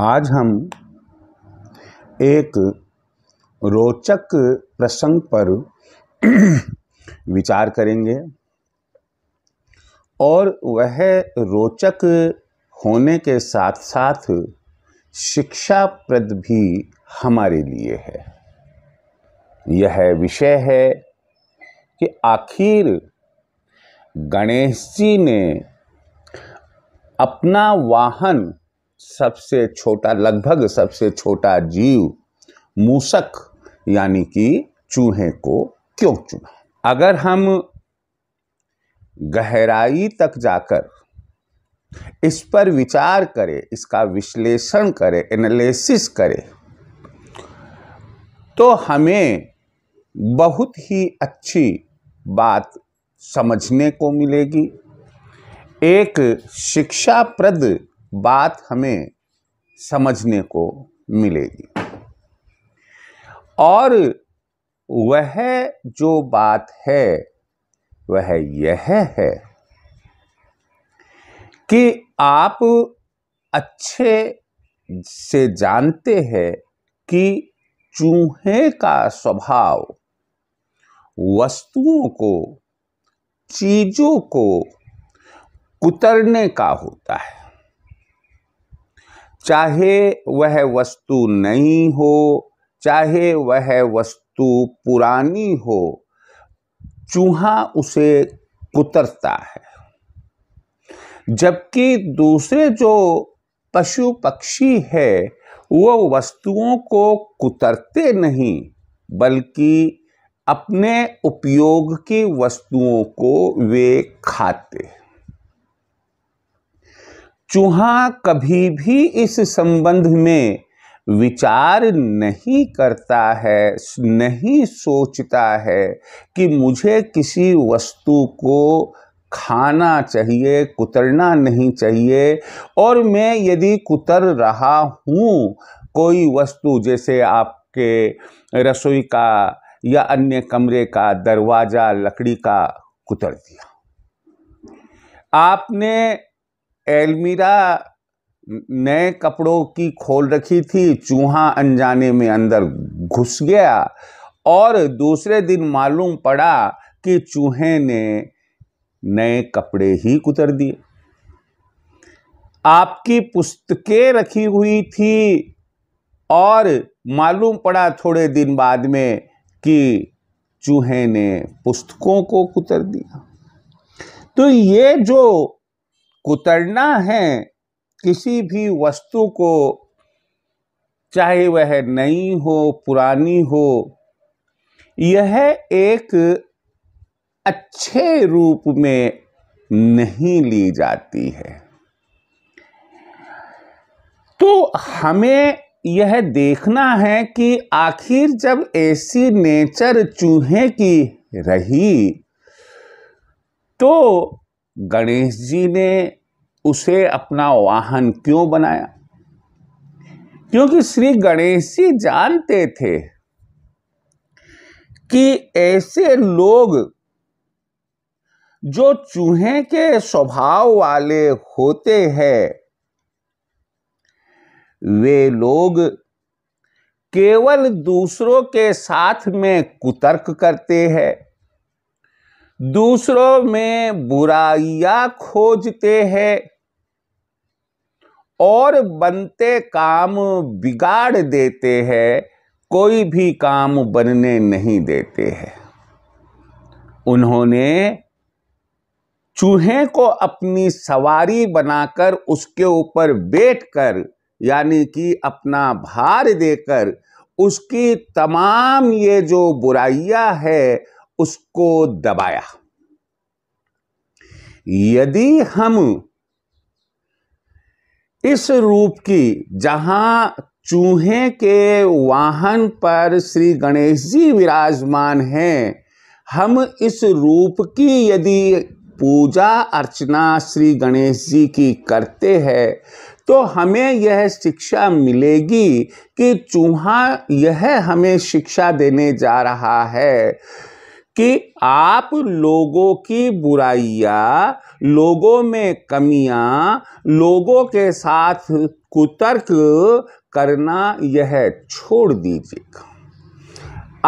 आज हम एक रोचक प्रसंग पर विचार करेंगे और वह रोचक होने के साथ साथ शिक्षाप्रद भी हमारे लिए है यह विषय है कि आखिर गणेश जी ने अपना वाहन सबसे छोटा लगभग सबसे छोटा जीव मूसक यानी कि चूहे को क्यों चुना अगर हम गहराई तक जाकर इस पर विचार करें इसका विश्लेषण करें एनालिसिस करें तो हमें बहुत ही अच्छी बात समझने को मिलेगी एक शिक्षाप्रद बात हमें समझने को मिलेगी और वह जो बात है वह यह है कि आप अच्छे से जानते हैं कि चूहे का स्वभाव वस्तुओं को चीजों को कुतरने का होता है चाहे वह वस्तु नई हो चाहे वह वस्तु पुरानी हो चूहा उसे कुतरता है जबकि दूसरे जो पशु पक्षी है वो वस्तुओं को कुतरते नहीं बल्कि अपने उपयोग की वस्तुओं को वे खाते हैं चूहा कभी भी इस संबंध में विचार नहीं करता है नहीं सोचता है कि मुझे किसी वस्तु को खाना चाहिए कुतरना नहीं चाहिए और मैं यदि कुतर रहा हूँ कोई वस्तु जैसे आपके रसोई का या अन्य कमरे का दरवाज़ा लकड़ी का कुतर दिया आपने एलमीरा नए कपड़ों की खोल रखी थी चूहा अनजाने में अंदर घुस गया और दूसरे दिन मालूम पड़ा कि चूहे ने नए कपड़े ही कुतर दिए आपकी पुस्तकें रखी हुई थी और मालूम पड़ा थोड़े दिन बाद में कि चूहे ने पुस्तकों को कुतर दिया तो ये जो कुतरना है किसी भी वस्तु को चाहे वह नई हो पुरानी हो यह एक अच्छे रूप में नहीं ली जाती है तो हमें यह देखना है कि आखिर जब ऐसी नेचर चूहे की रही तो गणेश जी ने उसे अपना वाहन क्यों बनाया क्योंकि श्री गणेश जी जानते थे कि ऐसे लोग जो चूहे के स्वभाव वाले होते हैं वे लोग केवल दूसरों के साथ में कुतर्क करते हैं दूसरों में बुराइयां खोजते हैं और बनते काम बिगाड़ देते हैं कोई भी काम बनने नहीं देते हैं उन्होंने चूहे को अपनी सवारी बनाकर उसके ऊपर बैठकर यानी कि अपना भार देकर उसकी तमाम ये जो बुराइयां है उसको दबाया यदि हम इस रूप की जहां चूहे के वाहन पर श्री गणेश जी विराजमान हैं हम इस रूप की यदि पूजा अर्चना श्री गणेश जी की करते हैं तो हमें यह शिक्षा मिलेगी कि चूहा यह हमें शिक्षा देने जा रहा है कि आप लोगों की बुराइयां लोगों में कमियां लोगों के साथ कुतर्क करना यह छोड़ दीजिएगा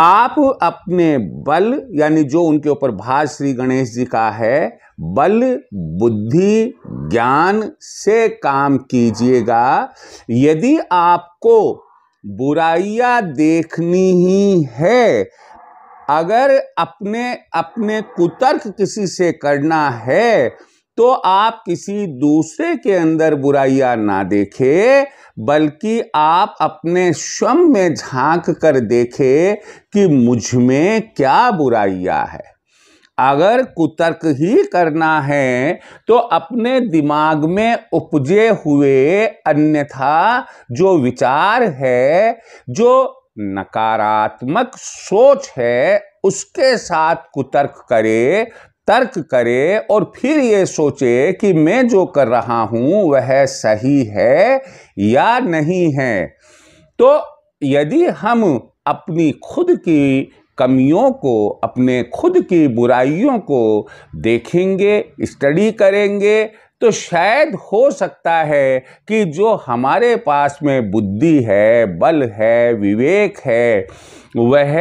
आप अपने बल यानी जो उनके ऊपर भाज श्री गणेश जी का है बल बुद्धि ज्ञान से काम कीजिएगा यदि आपको बुराइयां देखनी ही है अगर अपने अपने कुतर्क किसी से करना है तो आप किसी दूसरे के अंदर बुराइयां ना देखें बल्कि आप अपने स्वयं में झांक कर देखें कि मुझ में क्या बुराइयां है अगर कुतर्क ही करना है तो अपने दिमाग में उपजे हुए अन्यथा जो विचार है जो नकारात्मक सोच है उसके साथ कुतर्क करे तर्क करे और फिर ये सोचे कि मैं जो कर रहा हूँ वह सही है या नहीं है तो यदि हम अपनी खुद की कमियों को अपने खुद की बुराइयों को देखेंगे स्टडी करेंगे तो शायद हो सकता है कि जो हमारे पास में बुद्धि है बल है विवेक है वह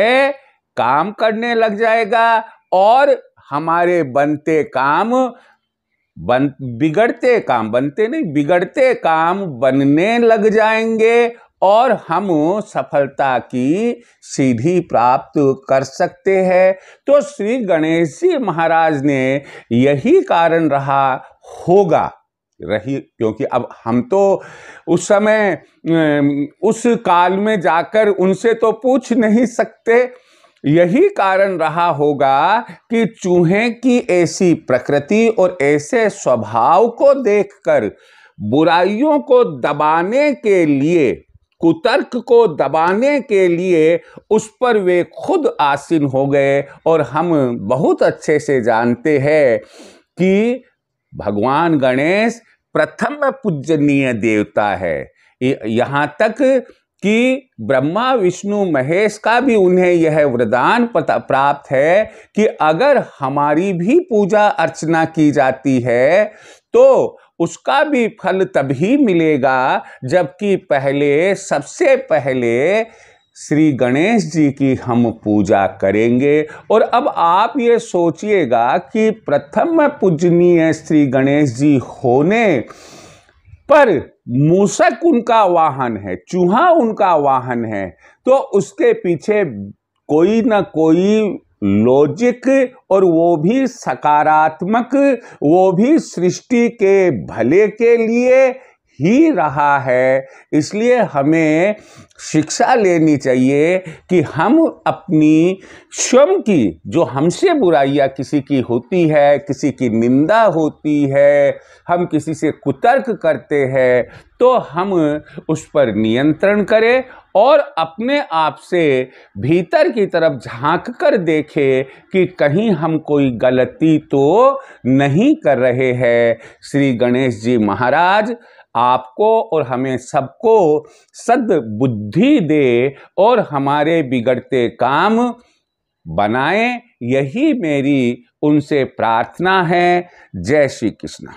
काम करने लग जाएगा और हमारे बनते काम बन बिगड़ते काम बनते नहीं बिगड़ते काम बनने लग जाएंगे और हम सफलता की सीधी प्राप्त कर सकते हैं तो श्री गणेश जी महाराज ने यही कारण रहा होगा रही क्योंकि अब हम तो उस समय उस काल में जाकर उनसे तो पूछ नहीं सकते यही कारण रहा होगा कि चूहे की ऐसी प्रकृति और ऐसे स्वभाव को देखकर बुराइयों को दबाने के लिए कुतर्क को दबाने के लिए उस पर वे खुद आसीन हो गए और हम बहुत अच्छे से जानते हैं कि भगवान गणेश प्रथम पूजनीय देवता है यहाँ तक कि ब्रह्मा विष्णु महेश का भी उन्हें यह वरदान प्राप्त है कि अगर हमारी भी पूजा अर्चना की जाती है तो उसका भी फल तभी मिलेगा जबकि पहले सबसे पहले श्री गणेश जी की हम पूजा करेंगे और अब आप ये सोचिएगा कि प्रथम पूजनीय श्री गणेश जी होने पर मूसक उनका वाहन है चूहा उनका वाहन है तो उसके पीछे कोई ना कोई लॉजिक और वो भी सकारात्मक वो भी सृष्टि के भले के लिए ही रहा है इसलिए हमें शिक्षा लेनी चाहिए कि हम अपनी स्वयं की जो हमसे बुराइयाँ किसी की होती है किसी की निंदा होती है हम किसी से कुतर्क करते हैं तो हम उस पर नियंत्रण करें और अपने आप से भीतर की तरफ झांक कर देखें कि कहीं हम कोई गलती तो नहीं कर रहे हैं श्री गणेश जी महाराज आपको और हमें सबको सद्बुद्धि दे और हमारे बिगड़ते काम बनाए यही मेरी उनसे प्रार्थना है जय श्री कृष्ण